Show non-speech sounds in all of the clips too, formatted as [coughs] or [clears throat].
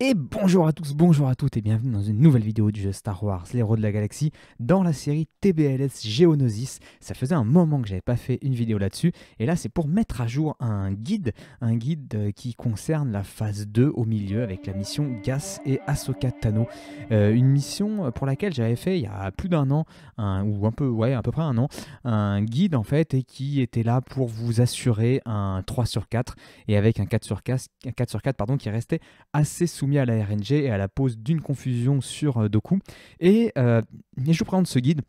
Et bonjour à tous, bonjour à toutes et bienvenue dans une nouvelle vidéo du jeu Star Wars, l'héros de la galaxie, dans la série TBLS Geonosis. Ça faisait un moment que j'avais pas fait une vidéo là-dessus, et là c'est pour mettre à jour un guide, un guide euh, qui concerne la phase 2 au milieu avec la mission Gas et Ahsoka Tano. Euh, une mission pour laquelle j'avais fait il y a plus d'un an, ou un peu, ouais, à peu près un an, un guide en fait, et qui était là pour vous assurer un 3 sur 4, et avec un 4 sur 4, 4, sur 4 pardon, qui restait assez souple mis à la RNG et à la pose d'une confusion sur euh, Doku. Et, euh, et je vous présente ce guide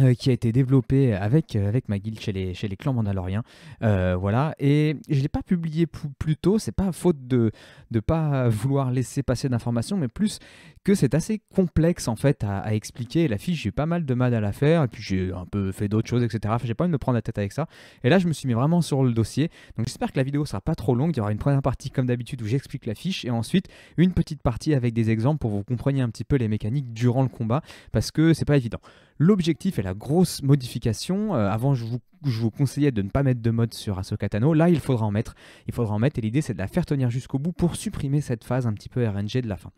euh, qui a été développé avec, euh, avec ma guilde chez les, chez les clans mandaloriens. Euh, voilà, et je ne l'ai pas publié plus tôt, c'est pas faute de ne pas vouloir laisser passer d'informations, mais plus que c'est assez complexe en fait à, expliquer. La fiche, j'ai pas mal de mal à la faire, et puis j'ai un peu fait d'autres choses, etc. Enfin, j'ai pas envie de me prendre la tête avec ça. Et là, je me suis mis vraiment sur le dossier. Donc j'espère que la vidéo sera pas trop longue. Il y aura une première partie comme d'habitude où j'explique la fiche, et ensuite une petite partie avec des exemples pour que vous compreniez un petit peu les mécaniques durant le combat, parce que c'est pas évident. L'objectif est la grosse modification, euh, avant je vous, conseillais de ne pas mettre de mode sur Asokatano, là il faudra en mettre, il faudra en mettre et l'idée c'est de la faire tenir jusqu'au bout pour supprimer cette phase un petit peu RNG de la fin.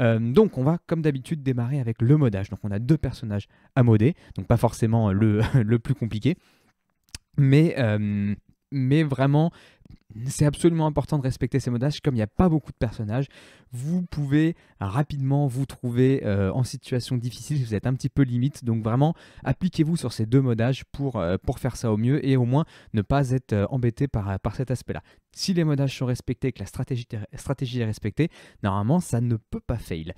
Euh, donc on va comme d'habitude démarrer avec le modage, donc on a deux personnages à moder, donc pas forcément le, [laughs] plus compliqué, mais, euh, mais vraiment c'est absolument important de respecter ces modages. Comme il n'y a pas beaucoup de personnages, vous pouvez rapidement vous trouver euh, en situation difficile si vous êtes un petit peu limite. Donc vraiment, appliquez-vous sur ces deux modages pour, euh, pour faire ça au mieux et au moins ne pas être euh, embêté par, cet aspect-là. Si les modages sont respectés et que la stratégie, est respectée, normalement, ça ne peut pas fail.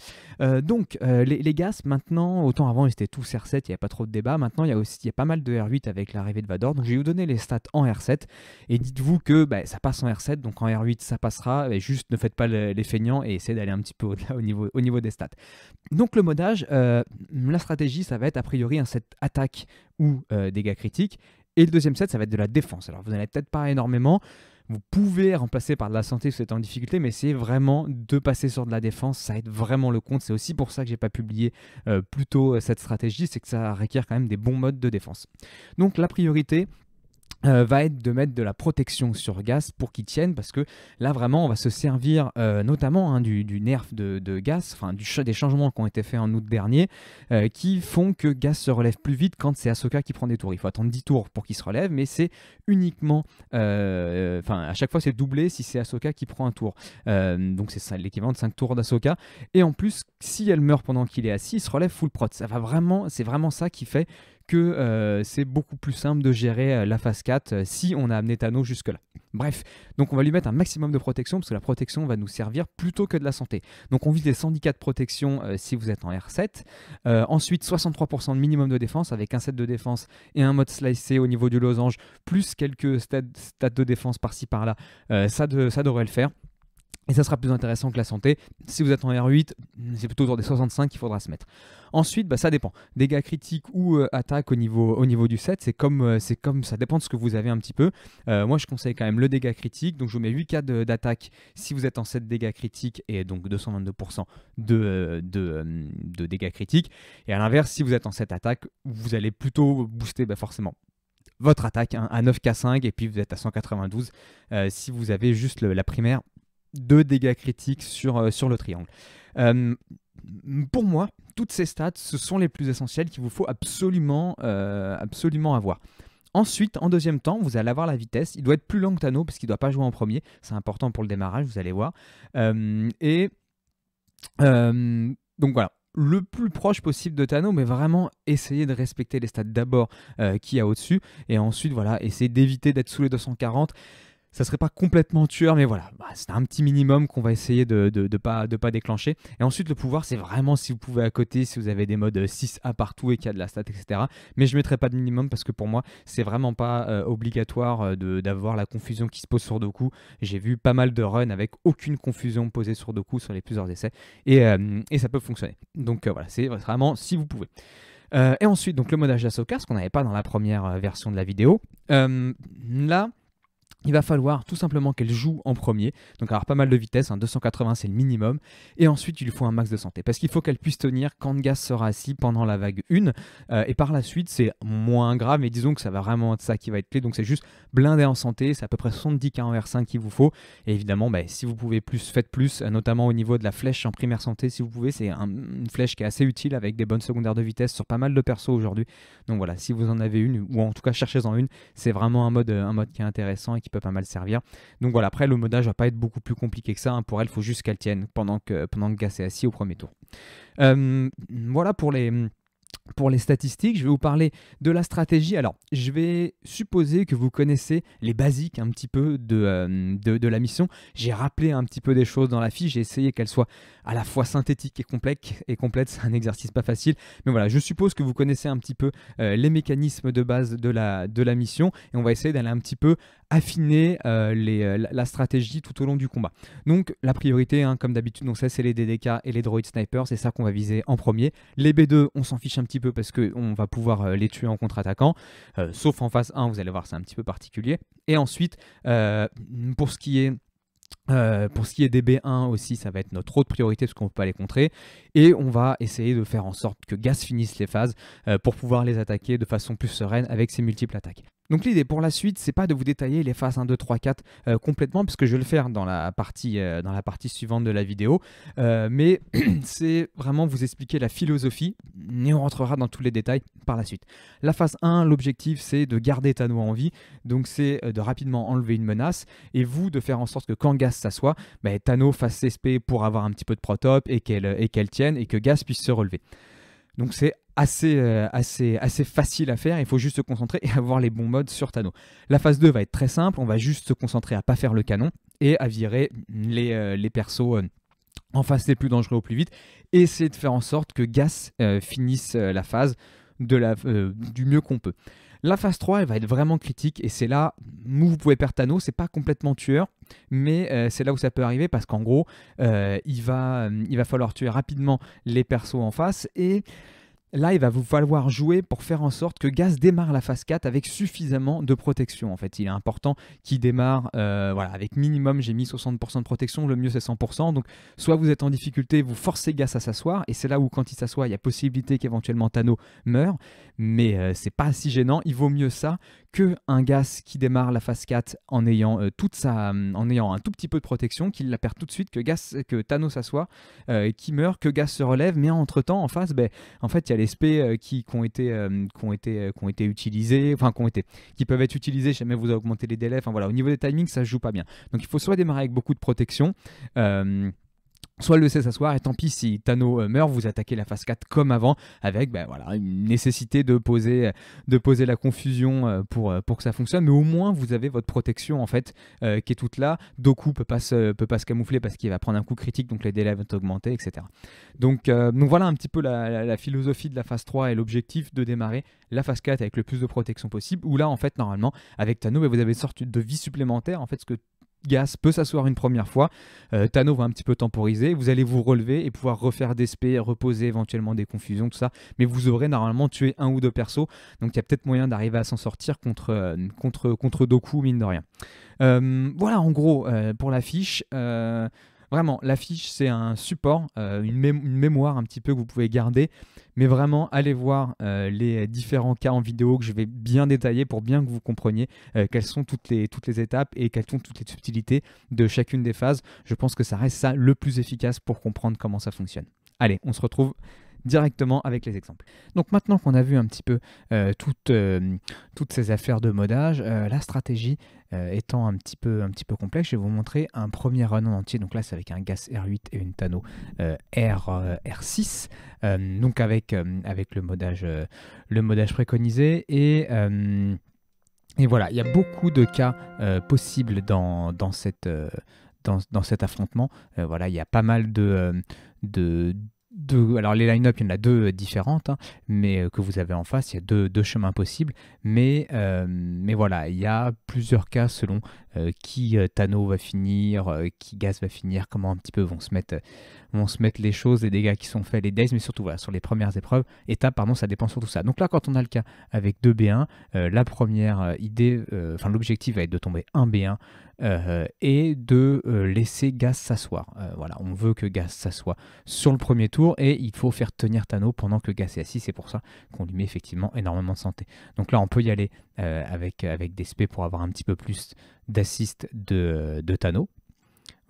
donc, les, gars, maintenant, autant avant, ils étaient tous R7, il n'y a pas trop de débat. Maintenant, il y a aussi il y a pas mal de R8 avec l'arrivée de Vador. Donc, je vais vous donner les stats en R7 et dites-vous que bah, ça passe en R7, donc en R8 ça passera, et juste ne faites pas les feignants et essayez d'aller un petit peu au au niveau, au des stats. Donc le modage, euh, la stratégie ça va être a priori un set attaque ou euh, dégâts critiques, et le deuxième set ça va être de la défense. Alors vous avez peut-être pas énormément, vous pouvez remplacer par de la santé si vous êtes en difficulté, mais c'est vraiment de passer sur de la défense, ça aide vraiment le compte. C'est aussi pour ça que j'ai pas publié plutôt euh, plus tôt cette stratégie, c'est que ça requiert quand même des bons modes de défense. Donc la priorité, euh, va être de mettre de la protection sur Gas pour qu'il tienne, parce que là vraiment on va se servir euh, notamment hein, du, nerf de, Gas, enfin du, des changements qui ont été faits en août dernier, euh, qui font que Gas se relève plus vite quand c'est Ahsoka qui prend des tours. Il faut attendre 10 tours pour qu'il se relève, mais c'est uniquement, enfin à chaque fois c'est doublé si c'est Ahsoka qui prend un tour. donc c'est ça l'équivalent de 5 tours d'Asoka. Et en plus, si elle meurt pendant qu'il est assis, il se relève full prot. c'est vraiment ça qui fait que euh, c'est beaucoup plus simple de gérer euh, la phase 4 euh, si on a amené Thanos jusque-là. Bref, donc on va lui mettre un maximum de protection parce que la protection va nous servir plutôt que de la santé. Donc on vise les 114 protections protection si vous êtes en R7. ensuite, 63% de minimum de défense avec un set de défense et un mode slicé au niveau du losange, plus quelques stats, de défense par-ci par-là. ça, ça devrait le faire. Et ça sera plus intéressant que la santé. Si vous êtes en R8, c'est plutôt autour des 65 qu'il faudra se mettre. Ensuite, bah, ça dépend. Dégâts critiques ou attaque euh, attaques au niveau, au niveau du set, c'est comme, euh, c'est comme ça dépend de ce que vous avez un petit peu. Euh, moi, je conseille quand même le dégât critique. Donc, je vous mets 8 k d'attaque si vous êtes en 7 dégâts critiques et donc 222% de, de, dégâts critiques. Et à l'inverse, si vous êtes en 7 attaques, vous allez plutôt booster bah, forcément votre attaque hein, à 9K5 et puis vous êtes à 192 si vous avez juste la primaire de dégâts critiques sur, euh, sur le triangle. Euh, pour moi, toutes ces stats, ce sont les plus essentielles qu'il vous faut absolument, euh, absolument avoir. Ensuite, en deuxième temps, vous allez avoir la vitesse. Il doit être plus lent que Tano parce qu'il ne doit pas jouer en premier. C'est important pour le démarrage, vous allez voir. et donc voilà, le plus proche possible de Tano, mais vraiment essayer de respecter les stats d'abord qui qu'il y a au-dessus. Et ensuite, voilà, essayer d'éviter d'être sous les 240 ça serait pas complètement tueur, mais voilà, bah, c'est un petit minimum qu'on va essayer de ne pas, de pas déclencher. Et ensuite, le pouvoir, c'est vraiment si vous pouvez à côté, si vous avez des modes 6A euh, partout et qu'il y a de la stat, etc. Mais je ne mettrai pas de minimum parce que pour moi, c'est vraiment pas euh, obligatoire euh, d'avoir la confusion qui se pose sur Doku. J'ai vu pas mal de runs avec aucune confusion posée sur Doku sur les plusieurs essais et, ça peut fonctionner. Donc voilà, c'est vraiment si vous pouvez. et ensuite, donc le modage d'Asoka, ce qu'on n'avait pas dans la première version de la vidéo. là, il va falloir tout simplement qu'elle joue en premier, donc avoir pas mal de vitesse, 280 hein, c'est le minimum, et ensuite il lui faut un max de santé, parce qu'il faut qu'elle puisse tenir quand le sera assis pendant la vague 1, euh, et par la suite c'est moins grave, mais disons que ça va vraiment être ça qui va être clé, donc c'est juste blindé en santé, c'est à peu près 70 k en R5 qu'il vous faut, et évidemment bah, si vous pouvez plus, faites plus, euh, notamment au niveau de la flèche en primaire santé, si vous pouvez, c'est une flèche qui est assez utile avec des bonnes secondaires de vitesse sur pas mal de persos aujourd'hui, donc voilà, si vous en avez une, ou en tout cas cherchez-en une, c'est vraiment un mode, euh, un mode qui est intéressant et qui peut pas mal servir. Donc voilà, après le modage va pas être beaucoup plus compliqué que ça. Hein. Pour elle, il faut juste qu'elle tienne pendant que, pendant que Gas est assis au premier tour. Euh, voilà pour les... Pour les statistiques, je vais vous parler de la stratégie. Alors, je vais supposer que vous connaissez les basiques un petit peu euh, de, de, la mission. J'ai rappelé un petit peu des choses dans la fiche, j'ai essayé qu'elle soit à la fois synthétique et complexe. Et complète, c'est un exercice pas facile. Mais voilà, je suppose que vous connaissez un petit peu euh, les mécanismes de base de la, de la mission. Et on va essayer d'aller un petit peu affiner euh, euh, la stratégie tout au long du combat. Donc la priorité, hein, comme d'habitude, donc c'est les DDK et les droïdes snipers, c'est ça qu'on va viser en premier. Les B2, on s'en fiche un petit peu parce qu'on va pouvoir euh, les tuer en contre-attaquant, sauf en phase 1, vous allez voir, c'est un petit peu particulier. Et ensuite, pour ce qui est... pour ce qui est des B1 aussi, ça va être notre autre priorité parce qu'on ne peut pas les contrer. Et on va essayer de faire en sorte que Gas finisse les phases pour pouvoir les attaquer de façon plus sereine avec ses multiples attaques. Donc l'idée pour la suite, c'est pas de vous détailler les phases 1, 2, 3, 4 complètement, complètement, puisque je vais le faire dans la partie, euh, dans la partie suivante de la vidéo, euh, mais [clears throat] c'est vraiment vous expliquer la philosophie, et on rentrera dans tous les détails par la suite. La phase 1, l'objectif c'est de garder Tano en vie, donc c'est euh, de rapidement enlever une menace, et vous de faire en sorte que quand Gas s'assoit, ben, Thanos fasse ses SP pour avoir un petit peu de protop et qu'elle qu'elle tienne, et que Gas puisse se relever. Donc c'est assez, euh, assez, assez facile à faire, il faut juste se concentrer et [laughs] avoir les bons modes sur Tano. La phase 2 va être très simple, on va juste se concentrer à pas faire le canon et à virer les, euh, persos. Euh, en face les plus dangereux au plus vite, et essayer de faire en sorte que Gas finisse la phase du mieux qu'on peut. La phase 3, elle va être vraiment critique et c'est là où vous pouvez perdre Thanos. C'est pas complètement tueur, mais euh, c'est là où ça peut arriver parce qu'en gros, euh, il, va, euh, il va falloir tuer rapidement les persos en face et Là, il va vous falloir jouer pour faire en sorte que Gaz démarre la phase 4 avec suffisamment de protection. En fait, il est important qu'il démarre euh, voilà, avec minimum, j'ai mis 60% de protection, le mieux c'est 100%. Donc, soit vous êtes en difficulté, vous forcez Gaz à s'asseoir, et c'est là où, quand il s'assoit, il y a possibilité qu'éventuellement Tano meure, mais euh, c'est pas si gênant. Il vaut mieux ça que un gaz qui démarre la phase 4 en ayant, euh, toute sa, euh, en ayant un tout petit peu de protection, qu'il la perd tout de suite, que, gas, que Thanos s'assoit, euh, qu'il qui meurt, que Gas se relève, mais entre-temps, en face, ben, en fait, il y a les SP qui, ont été, ont été, qui ont été utilisés, enfin, qui, été, qui peuvent être utilisés, jamais vous augmentez les délais, enfin voilà, au niveau des timings, ça se joue pas bien. Donc il faut soit démarrer avec beaucoup de protection, Soit le laisser s'asseoir et tant pis si Thanos euh, meurt, vous attaquez la phase 4 comme avant avec ben voilà, une nécessité de poser, euh, de poser la confusion euh, pour, pour que ça fonctionne. Mais au moins vous avez votre protection en fait qui est toute là. Doku peut pas peut pas se camoufler parce qu'il va prendre un coup critique donc les délais vont augmenter etc. Donc, voilà un petit peu la, philosophie de la phase 3 et l'objectif de démarrer la phase 4 avec le plus de protection possible où là en fait normalement avec Thanos bah, vous avez une sorte de vie supplémentaire en fait ce que Gas peut s'asseoir une première fois. Euh, Thanos va un petit peu temporiser. Vous allez vous relever et pouvoir refaire des spés, reposer éventuellement des confusions, tout ça. Mais vous aurez normalement tué un ou deux persos. Donc il y a peut-être moyen d'arriver à s'en sortir contre, euh, contre, contre Doku, mine de rien. Euh, voilà en gros pour l'affiche. Vraiment, l'affiche c'est un support, euh, une, mémoire un petit peu que vous pouvez garder. Mais vraiment, allez voir euh, les différents cas en vidéo que je vais bien détailler pour bien que vous compreniez euh, quelles sont toutes les, toutes les étapes et quelles sont toutes les subtilités de chacune des phases. Je pense que ça reste ça le plus efficace pour comprendre comment ça fonctionne. Allez, on se retrouve directement avec les exemples. Donc maintenant qu'on a vu un petit peu euh, toutes, euh, toutes, ces affaires de modage, euh, la stratégie étant un petit, peu, un petit peu complexe, je vais vous montrer un premier run en entier. Donc là, c'est avec un GAS R8 et une Tano R, 6 donc avec, avec le, modage, le, modage, préconisé et... et voilà, il y a beaucoup de cas possibles dans, dans cette, dans, dans, cet affrontement. voilà, il y a pas mal de, de, alors les line-up, il y en a deux euh, différentes, hein, mais euh, que vous avez en face, il y a deux, chemins possibles. Mais, euh, mais voilà, il y a plusieurs cas selon euh, qui euh, Tano va finir, euh, qui Gaz va finir, comment un petit peu vont se mettre, vont se mettre les choses, les dégâts qui sont faits, les days, mais surtout voilà, sur les premières épreuves, étapes, pardon, ça dépend sur tout ça. Donc là, quand on a le cas avec 2 B1, la première idée, enfin l'objectif va être de tomber 1 B1 et de laisser Gaz s'asseoir. voilà, on veut que Gaz s'assoie sur le premier tour et il faut faire tenir Tano pendant que Gaz est assis, c'est pour ça qu'on lui met effectivement énormément de santé. Donc là, on peut y aller avec, avec des SP pour avoir un petit peu plus d'assist de, de Tano.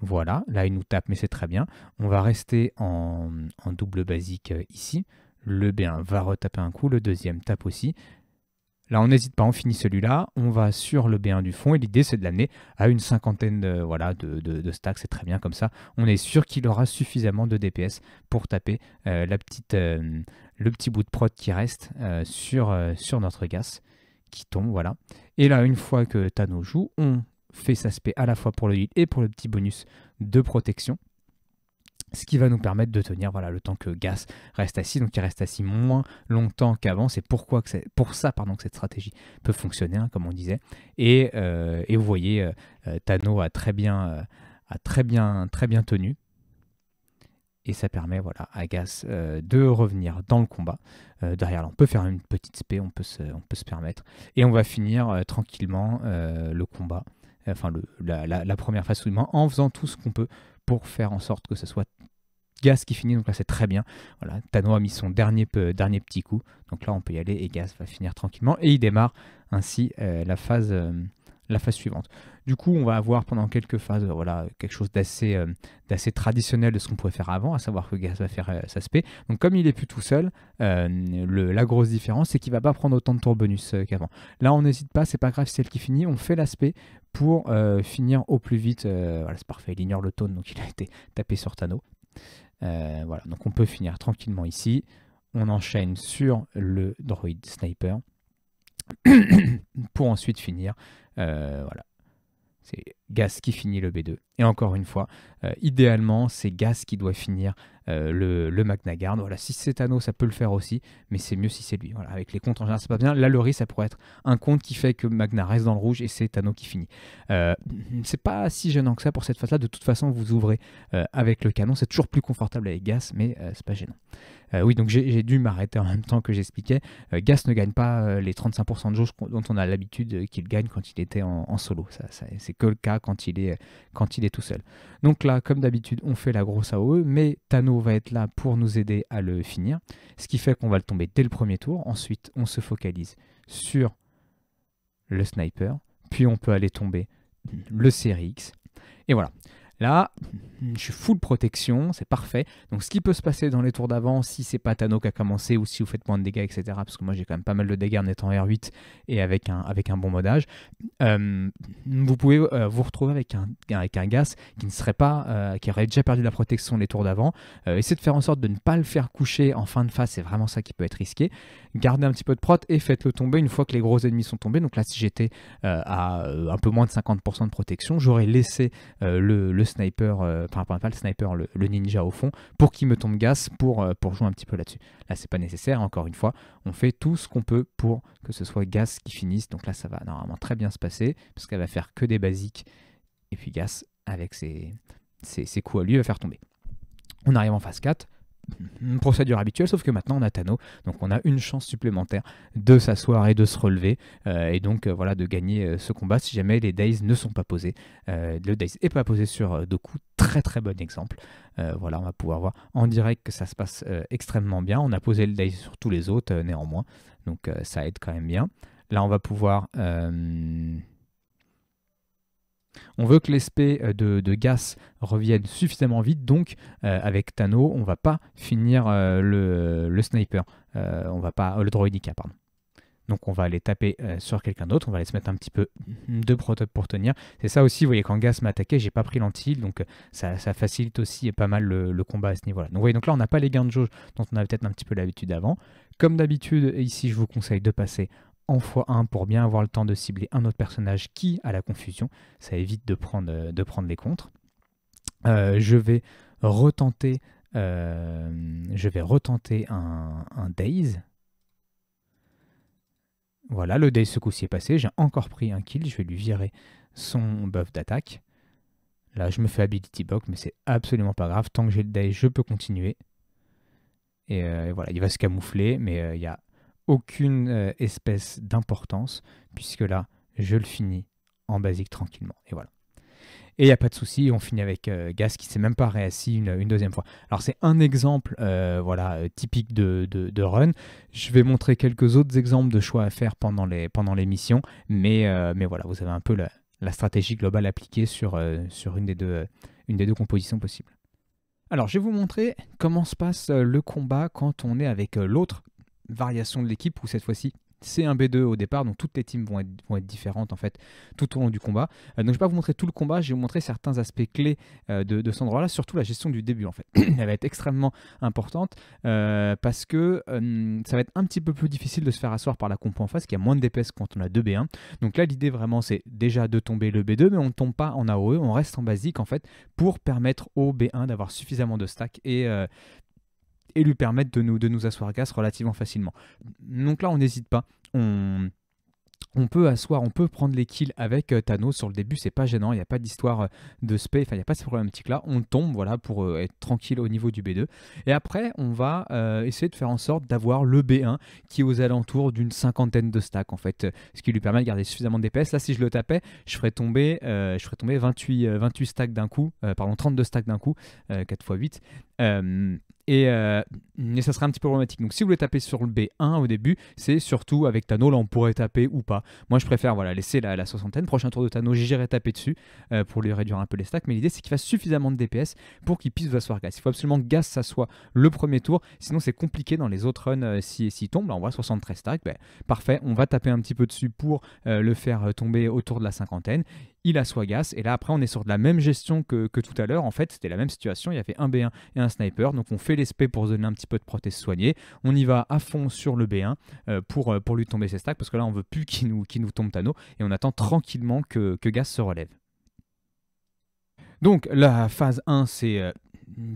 Voilà, là il nous tape, mais c'est très bien. On va rester en, en double basique euh, ici. Le B1 va retaper un coup, le deuxième tape aussi. Là, on n'hésite pas, on finit celui-là, on va sur le B1 du fond et l'idée c'est de l'amener à une cinquantaine de, voilà, de, de, stacks, c'est très bien comme ça. On est sûr qu'il aura suffisamment de DPS pour taper euh, la petite, euh, le petit bout de prod qui reste sur, sur notre gaz qui tombe, voilà. Et là, une fois que Tano joue, on fait sa spé à la fois pour le heal et pour le petit bonus de protection. Ce qui va nous permettre de tenir voilà, le temps que Gas reste assis, donc il reste assis moins longtemps qu'avant. C'est pourquoi que pour ça pardon, que cette stratégie peut fonctionner, hein, comme on disait. Et, euh, vous voyez, euh, euh, Tano a très bien, a très bien, très bien tenu et ça permet voilà, à Gas euh, de revenir dans le combat. Euh, derrière, là, on peut faire une petite spé, on peut se, on peut se permettre. Et on va finir euh, tranquillement le combat, enfin le, la, la, première phase en faisant tout ce qu'on peut pour faire en sorte que ce soit Gas qui finit. Donc là, c'est très bien. Voilà, Tano a mis son dernier, dernier petit coup. Donc là, on peut y aller et Gas va finir tranquillement. Et il démarre ainsi la phase la phase suivante. Du coup, on va avoir pendant quelques phases euh, voilà, quelque chose euh, d'assez traditionnel de ce qu'on pouvait faire avant, à savoir que Gaz va faire s'aspect. Euh, sa spé. Donc comme il est plus tout seul, la grosse différence, c'est qu'il va pas prendre autant de tours bonus qu'avant. Là, on n'hésite pas, c'est pas grave c'est qui finit, on fait l'aspect pour finir au plus vite. c'est parfait, il ignore le taunt, donc il a été tapé sur Tano. voilà, donc on peut finir tranquillement ici. On enchaîne sur le droid sniper [coughs] pour ensuite finir euh, voilà. C'est Gas qui finit le B2. Et encore une fois, euh, idéalement, c'est Gas qui doit finir euh, le, Magna garde Voilà, si c'est Thanos, ça peut le faire aussi, mais c'est mieux si c'est lui. avec les comptes en général, c'est pas bien. Là, le ça pourrait être un compte qui fait que Magna reste dans le rouge et c'est Thanos qui finit. Euh, c'est pas si gênant que ça pour cette phase-là. De toute façon, vous ouvrez euh, avec le canon. C'est toujours plus confortable avec Gas, mais c'est pas gênant. oui, donc j'ai dû m'arrêter en même temps que j'expliquais. Gas ne gagne pas les 35% de jauge dont on a l'habitude qu'il gagne quand il était en, solo. Ça, c'est que le cas quand il, est, quand il est tout seul. Donc là, comme d'habitude, on fait la grosse AOE, mais Thanos va être là pour nous aider à le finir, ce qui fait qu'on va le tomber dès le premier tour. Ensuite, on se focalise sur le sniper, puis on peut aller tomber le CRX. Et voilà, Là, je suis full protection, c'est parfait. Donc ce qui peut se passer dans les tours d'avant, si c'est pas Tano qui a commencé ou si vous faites moins de dégâts, etc. Parce que moi j'ai quand même pas mal de dégâts en étant R8 et avec un, avec un bon modage. Euh, vous pouvez euh, vous retrouver avec un, avec un gas qui ne serait pas, euh, qui aurait déjà perdu la protection les tours d'avant. essayez de faire en sorte de ne pas le faire coucher en fin de phase, c'est vraiment ça qui peut être risqué. Gardez un petit peu de prot et faites-le tomber une fois que les gros ennemis sont tombés. Donc là si j'étais à un peu moins de 50% de protection, j'aurais laissé le sniper, euh, enfin pas le sniper, le, ninja au fond, pour qu'il me tombe gas pour, euh, pour jouer un petit peu là-dessus. Là, c'est pas nécessaire, encore une fois, on fait tout ce qu'on peut pour que ce soit gas qui finisse, donc là ça va normalement très bien se passer, parce qu'elle va faire que des basiques, et puis gas avec ses, ses coups à lui, va faire tomber. On arrive en phase 4, procédure habituelle, sauf que maintenant on a Tano, donc on a une chance supplémentaire de s'asseoir et de se relever, euh, et donc euh, voilà de gagner euh, ce combat si jamais les Days ne sont pas posés. le Days est pas posé sur Doku, très très bon exemple. voilà, on va pouvoir voir en direct que ça se passe extrêmement bien. On a posé le Days sur tous les autres néanmoins, donc ça aide quand même bien. Là, on va pouvoir on veut que l'espèce euh, de, de, gaz revienne suffisamment vite, donc euh, avec Tano, on va pas finir euh, le, sniper, on va pas le droidica, pardon. Donc on va aller taper sur quelqu'un d'autre, on va aller se mettre un petit peu de protop pour tenir. C'est ça aussi, vous voyez, quand Gas m'attaquait, attaqué, j'ai pas pris l'antil, donc ça, facilite aussi pas mal le, combat à ce niveau-là. Donc vous voyez, donc là on n'a pas les gains de jauge dont on avait peut-être un petit peu l'habitude avant. Comme d'habitude, ici je vous conseille de passer en x1 pour bien avoir le temps de cibler un autre personnage qui a la confusion. Ça évite de prendre, euh, de prendre les contres. Euh, je vais retenter, euh, je vais retenter un, Daze. Voilà, le Daze ce coup-ci est passé. J'ai encore pris un kill. Je vais lui virer son buff d'attaque. Là, je me fais Ability box mais c'est absolument pas grave. Tant que j'ai le Daze, je peux continuer. et voilà, il va se camoufler, mais il y a aucune euh, espèce d'importance, puisque là, je le finis en basique tranquillement. Et voilà. Et il n'y a pas de souci, on finit avec euh, Gas qui s'est même pas réassis une, deuxième fois. Alors c'est un exemple euh, voilà, typique de, run. Je vais montrer quelques autres exemples de choix à faire pendant les, pendant les missions, mais, mais voilà, vous avez un peu la, la stratégie globale appliquée sur, sur une, des deux, une des deux compositions possibles. Alors je vais vous montrer comment se passe le combat quand on est avec l'autre variation de l'équipe où cette fois-ci c'est un B2 au départ, donc toutes les teams vont être, différentes en fait tout au long du combat. Euh, donc je vais pas vous montrer tout le combat, je vais vous montrer certains aspects clés euh, de, de, cet endroit-là, surtout la gestion du début en fait. [clears throat] Elle va être extrêmement importante euh, parce que ça va être un petit peu plus difficile de se faire asseoir par la compo en face qui a moins de quand on a 2 B1. Donc là l'idée vraiment c'est déjà de tomber le B2 mais on ne tombe pas en AOE, on reste en basique en fait pour permettre au B1 d'avoir suffisamment de stack et et lui permettre de nous, de nous asseoir casse relativement facilement. Donc là, on n'hésite pas. On, on peut asseoir, on peut prendre les kills avec euh, Thanos sur le début, c'est pas gênant, il n'y a pas d'histoire euh, de spé, enfin il n'y a pas ce problématique là, on tombe voilà pour euh, être tranquille au niveau du B2. Et après on va essayer de faire en sorte d'avoir le B1 qui est aux alentours d'une cinquantaine de stacks en fait, ce qui lui permet de garder suffisamment d'épaisse. Là si je le tapais, je ferais tomber, je ferais tomber 28, 28 stacks d'un coup, pardon 32 stacks d'un coup, 4 x 8. Et, euh, ça sera un petit peu problématique. Donc si vous voulez taper sur le B1 au début, c'est surtout avec Tano, là on pourrait taper ou pas. Moi je préfère voilà, laisser la, soixantaine. Prochain tour de Tano, j'irai taper dessus euh, pour lui réduire un peu les stacks. Mais l'idée c'est qu'il fasse suffisamment de DPS pour qu'il puisse vous asseoir Gas. Il faut absolument que Gas s'assoie le premier tour, sinon c'est compliqué dans les autres runs euh, s'il si, tombe. Là on voit 73 stacks, ben, parfait, on va taper un petit peu dessus pour le faire tomber autour de la cinquantaine il a Gas, et là après on est sur de la même gestion que, tout à l'heure, en fait c'était la même situation, il y avait un B1 et un sniper, donc on fait l'espé pour donner un petit peu de prothèse soignée, on y va à fond sur le B1 euh, pour, euh, pour lui tomber ses stacks, parce que là on veut plus qu'il nous, qu'il nous tombe Tano, et on attend tranquillement que, que Gas se relève. Donc la phase 1 c'est euh,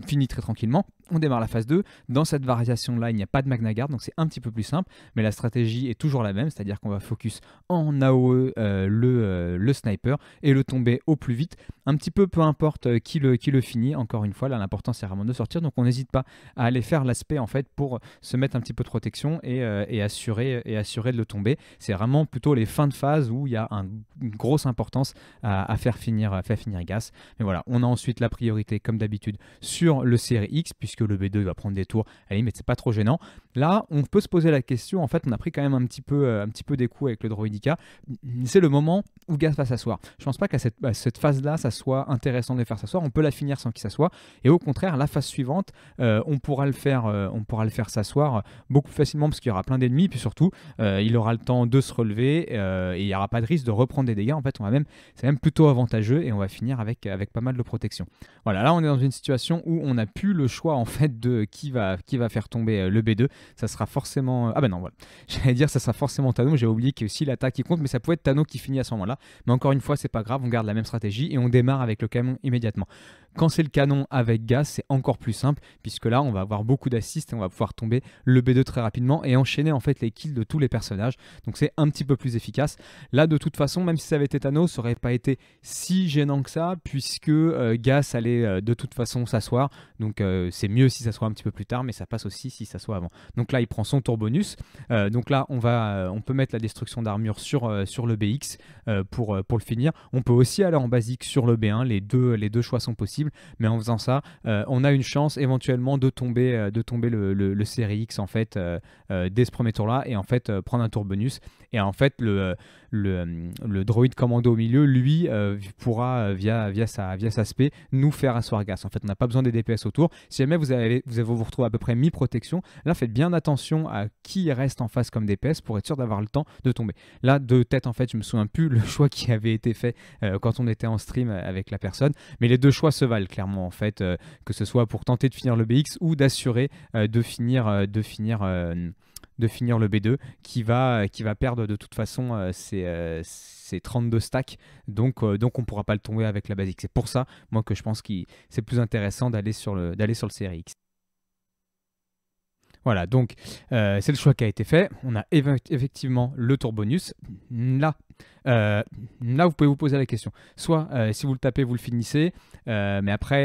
fini très tranquillement, on démarre la phase 2. Dans cette variation-là, il n'y a pas de Magna donc c'est un petit peu plus simple, mais la stratégie est toujours la même, c'est-à-dire qu'on va focus en AOE euh, le, euh, le, sniper et le tomber au plus vite. Un petit peu, peu importe euh, qui le, qui le finit, encore une fois, là l'important c'est vraiment de sortir, donc on n'hésite pas à aller faire l'aspect en fait pour se mettre un petit peu de protection et, et assurer, et assurer de le tomber. C'est vraiment plutôt les fins de phase où il y a une grosse importance à, faire finir, à faire finir Gas. Mais voilà, on a ensuite la priorité comme d'habitude sur le CRX puisque que le B2 va prendre des tours, à la c'est pas trop gênant. Là, on peut se poser la question, en fait, on a pris quand même un petit peu, euh, un petit peu des coups avec le Droidica. C'est le moment où Gas va s'asseoir. Je pense pas qu'à cette, phase-là, ça soit intéressant de le faire s'asseoir. On peut la finir sans qu'il s'assoie. Et au contraire, la phase suivante, euh, on pourra le faire, euh, on pourra le faire s'asseoir beaucoup plus facilement parce qu'il y aura plein d'ennemis. Puis surtout, il aura le temps de se relever et il n'y aura pas de risque de reprendre des dégâts. En fait, on même, c'est même plutôt avantageux et on va finir avec, avec pas mal de protection. Voilà, là, on est dans une situation où on n'a plus le choix en fait de qui va, qui va faire tomber le B2 ça sera forcément. Euh, ah ben non, voilà. [laughs] J'allais dire, ça sera forcément Tano. J'ai oublié qu'il y a aussi l'attaque qui compte, mais ça pouvait être Tano qui finit à ce moment-là. Mais encore une fois, c'est pas grave, on garde la même stratégie et on démarre avec le canon immédiatement. Quand c'est le canon avec gaz, c'est encore plus simple, puisque là, on va avoir beaucoup d'assists et on va pouvoir tomber le B2 très rapidement et enchaîner en fait les kills de tous les personnages. Donc c'est un petit peu plus efficace. Là, de toute façon, même si ça avait été Tano, ça aurait pas été si gênant que ça, puisque euh, Gas allait euh, de toute façon s'asseoir. Donc c'est mieux si ça soit un petit peu plus tard, mais ça passe aussi si ça soit avant. Donc là, il prend son tour bonus. Euh, donc là, on, va, euh, on peut mettre la destruction d'armure sur, euh, sur le BX pour, pour le finir. On peut aussi aller en basique sur le B1. Les deux, les deux choix sont possibles. Mais en faisant ça, on a une chance éventuellement de tomber, de tomber le, le, le CRX en fait dès ce premier tour-là et en fait prendre un tour bonus. Et en fait, le le, euh, le droïde commando au milieu, lui, euh, pourra, euh, via, via, sa, via sa nous faire asseoir Swargas. En fait, on n'a pas besoin des DPS autour. Si jamais vous, avez, vous, avez, vous retrouvez à peu près mi-protection, là, faites bien attention à qui reste en face comme DPS pour être sûr d'avoir le temps de tomber. Là, de tête, en fait, je me souviens plus [laughs] le choix qui avait été fait quand on était en stream avec la personne. Mais les deux choix se valent, clairement, en fait, que ce soit pour tenter de finir le BX ou d'assurer de finir, de finir de finir le B2 qui va, qui va perdre de toute façon euh, ses, 32 euh, stacks. Donc, euh, donc on ne pourra pas le tomber avec la basique. C'est pour ça, moi, que je pense que c'est plus intéressant d'aller sur le, d'aller sur le CRX. Voilà, donc c'est le choix qui a été fait. On a effectivement le tour bonus. Là, euh, là, vous pouvez vous poser la question. Soit, euh, si vous le tapez, vous le finissez, euh, mais après,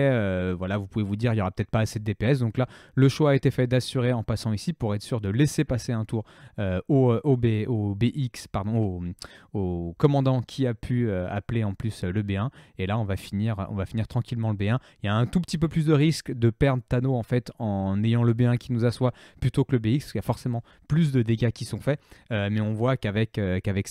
voilà, vous pouvez vous dire, il n'y aura peut-être pas assez de DPS. Donc là, le choix a été fait d'assurer en passant ici pour être sûr de laisser passer un tour au, BX, pardon, au, commandant qui a pu appeler en plus le B1. Et là, on va finir, on va finir tranquillement le B1. Il y a un tout petit peu plus de risque de perdre Tano en fait en ayant le B1 qui nous assoit plutôt que le BX, parce qu'il y a forcément plus de dégâts qui sont faits. mais on voit qu'avec euh, qu'avec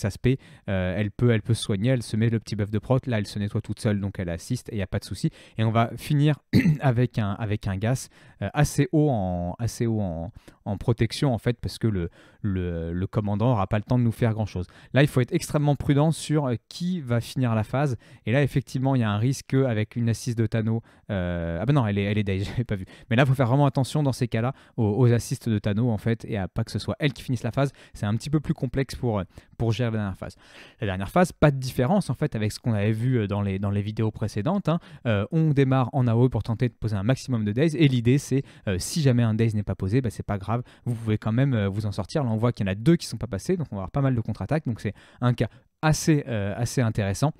euh, elle peut elle peut se soigner, elle se met le petit bœuf de prot, là elle se nettoie toute seule, donc elle assiste et il n'y a pas de souci. Et on va finir [clears throat] avec un, avec un gas euh, assez haut, en, assez haut en, protection en fait parce que le, le, commandant n'aura pas le temps de nous faire grand chose. Là il faut être extrêmement prudent sur euh, qui va finir la phase et là effectivement il y a un risque avec une assiste de Tano. Euh, ah ben non elle est, elle est je [laughs] j'avais pas vu. Mais là il faut faire vraiment attention dans ces cas-là aux, assistes de Tano en fait et à pas que ce soit elle qui finisse la phase. C'est un petit peu plus complexe pour, pour gérer la dernière phase. La dernière phase, pas de différence en fait avec ce qu'on avait vu dans les, dans les vidéos précédentes. Hein. on démarre en Ao pour tenter de poser un maximum de days et l'idée c'est euh, si jamais un daze n'est pas posé, bah, c'est pas grave, vous pouvez quand même euh, vous en sortir. Là, on voit qu'il y en a deux qui ne sont pas passés, donc on va avoir pas mal de contre-attaques. Donc c'est un cas assez, euh, assez intéressant.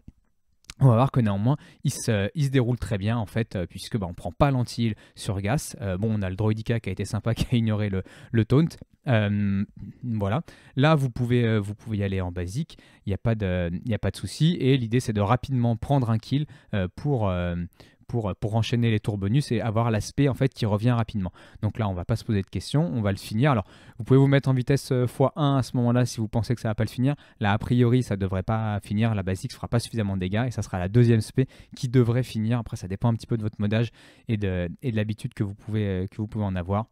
On va voir que néanmoins, il se, déroule très bien en fait, puisque on bah, on prend pas l'anti sur Gas. bon, on a le Droidica qui a été sympa, [laughs] qui a ignoré le, taunt. voilà. Là, vous pouvez, vous pouvez y aller en basique. Il n'y a pas de, a pas de souci. Et l'idée, c'est de rapidement prendre un kill pour euh, pour, enchaîner les tours bonus et avoir l'aspect en fait qui revient rapidement. Donc là, on va pas se poser de questions, on va le finir. Alors, vous pouvez vous mettre en vitesse x1 euh, à ce moment-là si vous pensez que ça va pas le finir. Là, a priori, ça devrait pas finir, la basique fera pas suffisamment de dégâts et ça sera la deuxième spé qui devrait finir. Après, ça dépend un petit peu de votre modage et de, de l'habitude que vous pouvez euh, que vous pouvez en avoir.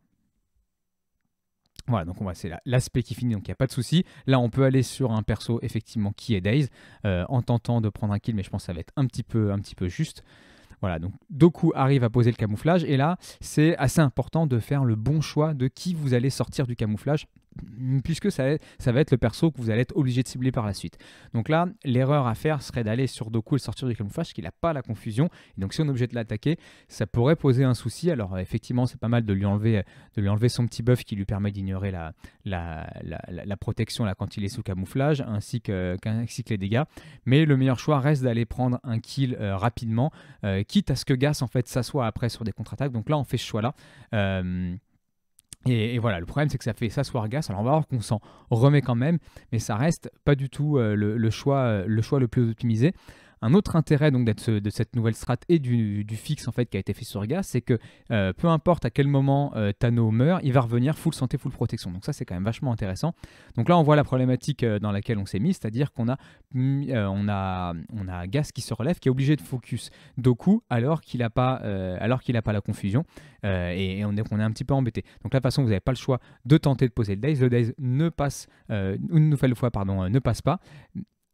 Voilà, donc on c'est l'aspect qui finit, donc il n'y a pas de souci. Là, on peut aller sur un perso effectivement qui est Days, en tentant de prendre un kill, mais je pense que ça va être un petit peu, un petit peu juste. Voilà, donc Doku arrive à poser le camouflage et là, c'est assez important de faire le bon choix de qui vous allez sortir du camouflage puisque ça, ça, va être le perso que vous allez être obligé de cibler par la suite. Donc là, l'erreur à faire serait d'aller sur Doku et sortir du camouflage, qu'il n'a pas la confusion. Et donc si on est obligé de l'attaquer, ça pourrait poser un souci. Alors effectivement, c'est pas mal de lui enlever, de lui enlever son petit buff qui lui permet d'ignorer la, la, protection là, quand il est sous camouflage, ainsi que, ainsi que les dégâts. Mais le meilleur choix reste d'aller prendre un kill euh, rapidement, euh, quitte à ce que Gas en fait s'assoie après sur des contre-attaques. Donc là, on fait ce choix-là. Euh, et, voilà, le problème c'est que ça fait ça soir Alors on va voir qu'on s'en remet quand même, mais ça reste pas du tout euh, le, choix, euh, le choix le plus optimisé. Un autre intérêt donc de cette nouvelle strate et du, fixe en fait qui a été fait sur Gas, c'est que euh, peu importe à quel moment euh, Thanos meurt, il va revenir full santé, full protection. Donc ça c'est quand même vachement intéressant. Donc là on voit la problématique euh, dans laquelle on s'est mis, c'est-à-dire qu'on a, on a, on a Gas qui se relève, qui est obligé de focus Doku alors qu'il n'a pas, alors qu'il pas la confusion et, on est, est un petit peu embêté. Donc là de toute façon vous n'avez pas le choix de tenter de poser le Daze. Le Daze ne passe une nouvelle fois pardon ne passe pas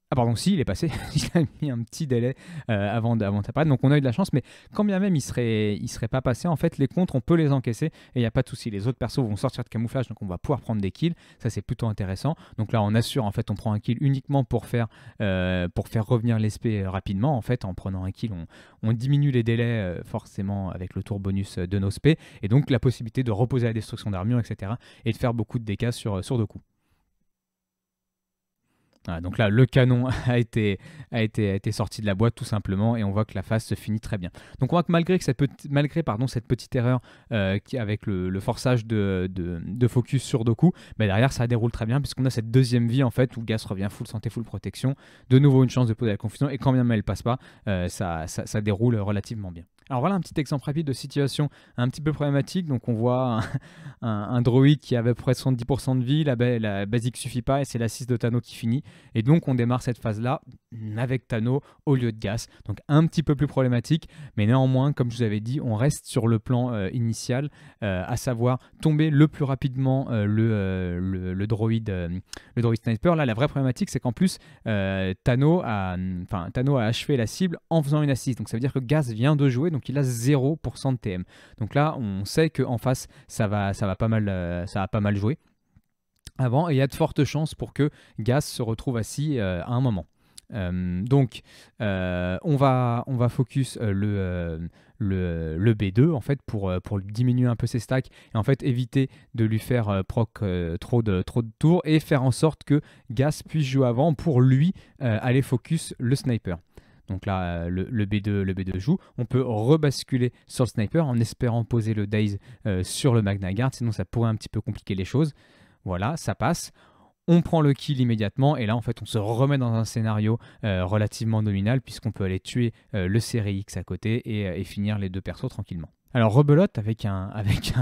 ah pardon, si, il est passé. [laughs] il a mis un petit délai euh, avant, ta d'apparaître. Donc on a eu de la chance, mais quand bien même il serait, il serait pas passé, en fait, les contres, on peut les encaisser et il n'y a pas de souci. Les autres persos vont sortir de camouflage, donc on va pouvoir prendre des kills. Ça, c'est plutôt intéressant. Donc là, on assure, en fait, on prend un kill uniquement pour faire, euh, pour faire revenir euh, rapidement. En fait, en prenant un kill, on, diminue les délais forcément avec le tour bonus de nos SP, et donc la possibilité de reposer la destruction d'armure, etc. et de faire beaucoup de dégâts sur, sur deux coups. Ah, donc là, le canon [laughs] a été, sorti de la boîte tout simplement et on voit que la phase se finit très bien. Donc on voit que malgré, cette, malgré pardon, cette petite erreur euh, avec le, forçage de, focus sur Doku, mais bah, derrière ça déroule très bien puisqu'on a cette deuxième vie en fait où Gas revient full santé, full protection. De nouveau une chance de poser la confusion et quand bien même elle passe pas, euh, ça déroule relativement bien. Alors voilà un petit exemple rapide de situation un petit peu problématique. Donc on voit un, [laughs] un, droïde qui avait près de 70% de vie, la, la basique suffit pas et c'est l'assise de Tano qui finit. Et donc on démarre cette phase-là avec Tano au lieu de Gas. Donc un petit peu plus problématique, mais néanmoins, comme je vous avais dit, on reste sur le plan euh, initial, euh, à savoir tomber le plus rapidement euh, le, le, droïde, sniper. Là, la vraie problématique, c'est qu'en plus, Tano, a, achevé la cible en faisant une assise. Donc ça veut dire que Gas vient de jouer donc il a 0% de TM. Donc là, on sait qu'en face, ça va, ça, va pas mal, euh, ça pas mal jouer avant, et il y a de fortes chances pour que Gas se retrouve assis euh, à un moment. Euh, donc, on, va, on va focus le, le, B2 en fait pour, pour diminuer un peu ses stacks et en fait éviter de lui faire proc trop, de, trop de tours et faire en sorte que Gas puisse jouer avant pour lui aller focus le sniper. Donc là, euh, le, B2, le B2 joue. On peut rebasculer sur le sniper en espérant poser le Daze euh, sur le Magna sinon ça pourrait un petit peu compliquer les choses. Voilà, ça passe. On prend le kill immédiatement et là en fait on se remet dans un scénario euh, relativement nominal puisqu'on peut aller tuer le CRX à côté et finir les deux persos tranquillement. Alors rebelote avec un, [laughs] avec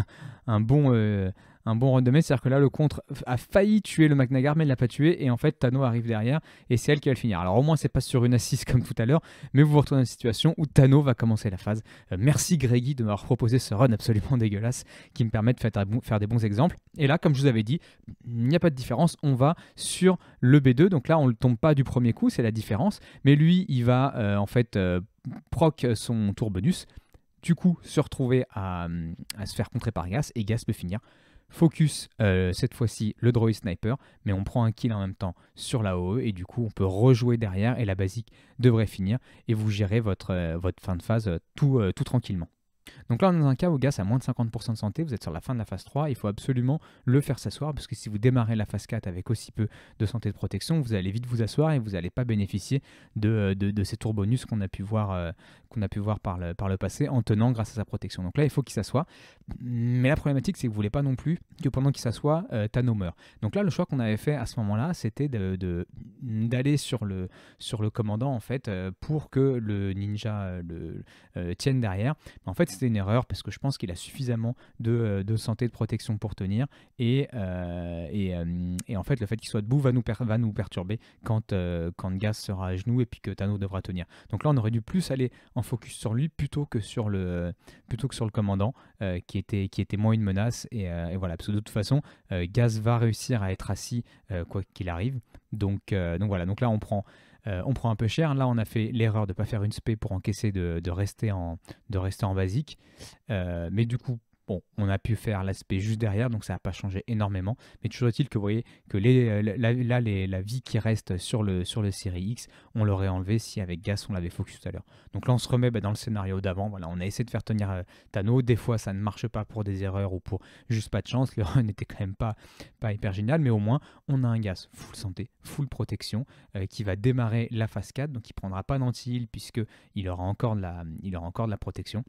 un, bon... Euh, un bon run de c'est-à-dire que là le contre a failli tuer le McNagar mais ne l'a pas tué et en fait Tano arrive derrière et c'est elle qui va le finir. Alors au moins c'est pas sur une assise [laughs] comme tout à l'heure, mais vous vous retrouvez dans une situation où Tano va commencer la phase. Euh, merci Greggy de m'avoir proposé ce run absolument [laughs] dégueulasse qui me permet de faire, des bons exemples. Et là comme je vous avais dit, il n'y a pas de différence, on va sur le B2, donc là on ne tombe pas du premier coup, c'est la différence, mais lui il va euh, en fait proc son tour bonus du coup se retrouver hum, à, se faire contrer par Gas et Gas peut finir. Focus, euh, cette fois-ci, le droit sniper, mais on prend un kill en même temps sur la OE et du coup on peut rejouer derrière et la basique devrait finir et vous gérez votre, euh, votre fin de phase euh, tout, tout tranquillement. Donc là, on est dans un cas où, gars, a à moins de 50% de santé, vous êtes sur la fin de la phase 3, il faut absolument le faire s'asseoir, parce que si vous démarrez la phase 4 avec aussi peu de santé de protection, vous allez vite vous asseoir et vous n'allez pas bénéficier euh, de, ces tours bonus qu'on a pu voir, euh, qu'on a pu voir par, le, par le passé en tenant grâce à sa protection. Donc là, il faut qu'il s'assoie. Mais la problématique, c'est que vous ne voulez pas non plus que pendant qu'il s'assoit, euh, Tano meurt. Donc là, le choix qu'on avait fait à ce moment-là, c'était d'aller de, d'aller sur, le, sur le commandant, en fait, euh, pour que le ninja le, tienne derrière. En fait, c'est une erreur parce que je pense qu'il a suffisamment de, euh, de, santé, de protection pour tenir. Euh, euh, et, en fait, le fait qu'il soit debout va nous, va nous perturber quand, quand Gaz sera à genoux et puis que Thanos devra tenir. Donc là, on aurait dû plus aller en focus sur lui plutôt que sur le, plutôt que sur le commandant qui, était, qui était moins une menace. Et, voilà, parce que de toute façon, Gaz va réussir à être assis quoi qu'il arrive. Donc, donc voilà, donc là, on prend. Euh, on prend un peu cher. Là, on a fait l'erreur de ne pas faire une spé pour encaisser, de, rester, en, de rester en basique. Euh, mais du coup, Bon, on a pu faire l'aspect juste derrière, donc ça n'a pas changé énormément. Mais toujours est-il que vous voyez que les, euh, là, la vie qui reste sur le, sur le série X, on l'aurait enlevé si avec Gas on l'avait focus tout à l'heure. Donc là, on se remet bah, dans le scénario d'avant. Voilà, on a essayé de faire tenir euh, Thanos. Des fois, ça ne marche pas pour des erreurs ou pour juste pas de chance. Le n'était [laughs] quand même pas, pas hyper génial, mais au moins, on a un Gas full santé, full protection, euh, qui va démarrer la phase 4, donc il prendra pas d'anti-heal puisqu'il aura encore de la, il aura encore de la protection.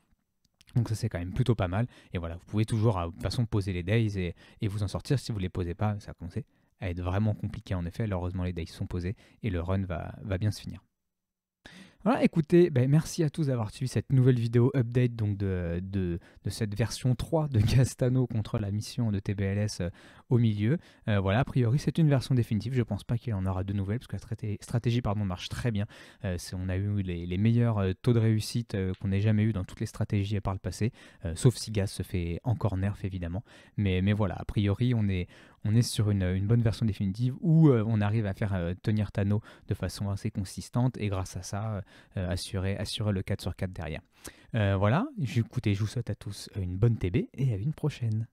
Donc ça c'est quand même plutôt pas mal. Et voilà, vous pouvez toujours de toute façon poser les days et, vous en sortir. Si vous les posez pas, ça commence à être vraiment compliqué en effet. heureusement les days sont posés et le run va bien se finir. Voilà, écoutez, ben, merci à tous d'avoir suivi cette nouvelle vidéo update donc de, de, cette version 3 de Gastano contre la mission de TBLS euh, au milieu. Euh, voilà, a priori, c'est une version définitive. Je pense pas qu'il en aura de nouvelles parce que la stratégie pardon, marche très bien. Euh, on a eu les, meilleurs taux de réussite qu'on ait jamais eu dans toutes les stratégies par le passé, sauf si Gas se fait encore nerf évidemment. Mais, mais voilà, a priori, on est, on est sur une, bonne version définitive où euh, on arrive à faire euh, tenir Tano de façon assez consistante et grâce à ça, euh, assurer, assurer le 4 sur 4 derrière. voilà, écoutez, je vous souhaite à tous une bonne TB et à une prochaine.